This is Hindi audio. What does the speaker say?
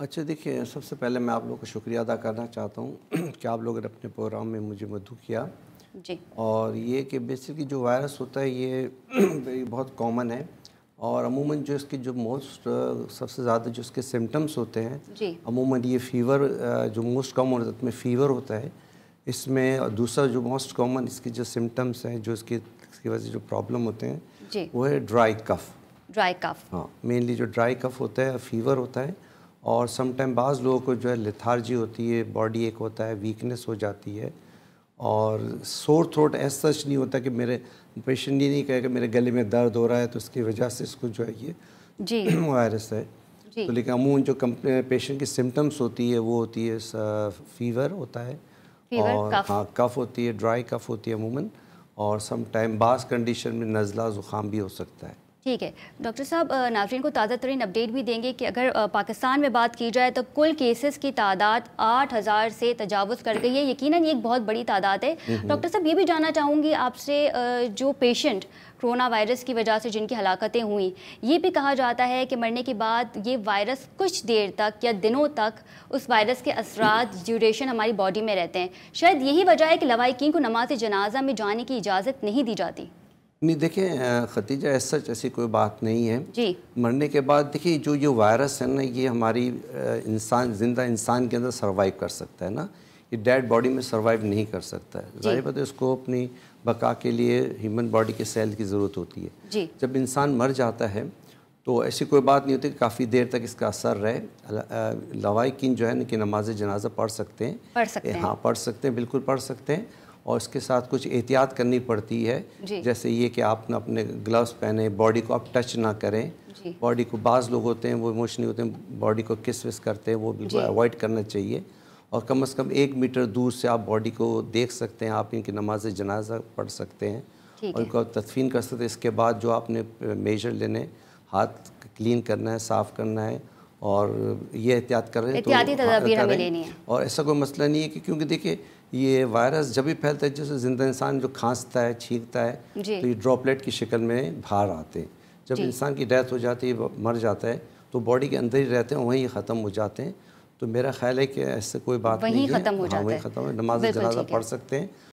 अच्छा देखिए सबसे पहले मैं आप लोग का शुक्रिया अदा करना चाहता हूँ कि आप लोगों ने अपने प्रोग्राम में मुझे मधु किया जी और ये कि बेसिकली जो वायरस होता है ये बहुत कॉमन है और अमूमन जो इसके जो मोस्ट सबसे ज़्यादा जो इसके सिम्टम्स होते हैं अमूमन ये फ़ीवर जो मोस्ट कॉमन होता है फ़ीवर होता है इसमें और दूसरा जो मोस्ट कॉमन इसके जो सिम्टम्स हैं जो इसके इसकी वजह से जो प्रॉब्लम होते हैं वो है ड्राई कफ ड्राई कफ हाँ मेनली जो ड्राई कफ होता है फीवर होता है और समटाइम बाज़ लोगों को जो है लिथार्जी होती है बॉडी एक होता है वीकनेस हो जाती है और शोर थ्रोट ऐसा सच नहीं होता कि मेरे पेशेंट ये नहीं कहेगा मेरे गले में दर्द हो रहा है तो उसकी वजह से इसको जो है ये वायरस है तो लेकिन अमूमन जो पेशेंट की सिम्टम्स होती है वो होती है फीवर होता है फीवर, और कफ। हाँ कफ होती है ड्राई कफ होती है अमूमन और सम टाइम बास कंडीशन में नज़ला ज़ुकाम भी हो सकता है ठीक है डॉक्टर साहब नाजरन को ताज़ा तरीन अपडेट भी देंगे कि अगर पाकिस्तान में बात की जाए तो कुल केसेस की तादाद आठ हज़ार से तजावज़ कर गई है यकीनन ये एक बहुत बड़ी तादाद है हम्म, हम्म। डॉक्टर साहब ये भी जानना चाहूँगी आपसे जो पेशेंट कोरोना वायरस की वजह से जिनकी हलाकतें हुई ये भी कहा जाता है कि मरने के बाद ये वायरस कुछ देर तक या दिनों तक उस वायरस के असरा ड्यूरेशन हमारी बॉडी में रहते हैं शायद यही वजह है कि लवाकिन को नमाज जनाजा में जाने की इजाज़त नहीं दी जाती नहीं देखें खतीजा ऐसा सच ऐसी कोई बात नहीं है जी मरने के बाद देखिए जो ये वायरस है ना ये हमारी इंसान ज़िंदा इंसान के अंदर सर्वाइव कर सकता है ना ये डेड बॉडी में सर्वाइव नहीं कर सकता है जाहिर बात है उसको अपनी बका के लिए ह्यूमन बॉडी के सेल की ज़रूरत होती है जी जब इंसान मर जाता है तो ऐसी कोई बात नहीं होती कि काफ़ी देर तक इसका असर रहे लवाकिन जो है ना कि नमाज जनाजा पढ़ सकते हैं पढ़ सकते हाँ, हैं हाँ पढ़ सकते हैं बिल्कुल पढ़ सकते हैं और इसके साथ कुछ एहतियात करनी पड़ती है जैसे ये कि आप ना अपने ग्लव्स पहने बॉडी को आप टच ना करें बॉडी को बाज़ लोग होते हैं वो इमोशनली होते हैं बॉडी को किस विस करते हैं वो बिल्कुल अवॉइड करना चाहिए और कम अज़ कम एक मीटर दूर से आप बॉडी को देख सकते हैं आप इनकी नमाज जनाजा पढ़ सकते हैं और उनको तदफीन कर सकते हैं इसके बाद जो आपने मेजर लेने हाथ क्लीन करना है साफ़ करना है और ये एहतियात कर रहे हैं तो एहतियाती तो तदाबीर हमें लेनी है और ऐसा कोई मसला नहीं है कि क्योंकि देखिए ये वायरस जब भी फैलता है जैसे ज़िंदा इंसान जो खांसता है छींकता है तो ये ड्रॉपलेट की शक्ल में बाहर आते हैं जब इंसान की डेथ हो जाती है मर जाता है तो बॉडी के अंदर ही रहते हैं वहीं ख़त्म हो जाते हैं तो मेरा ख्याल है कि ऐसे कोई बात नहीं है ख़त्म हो हाँ, जाते है नमाज जनाजा पढ़ सकते हैं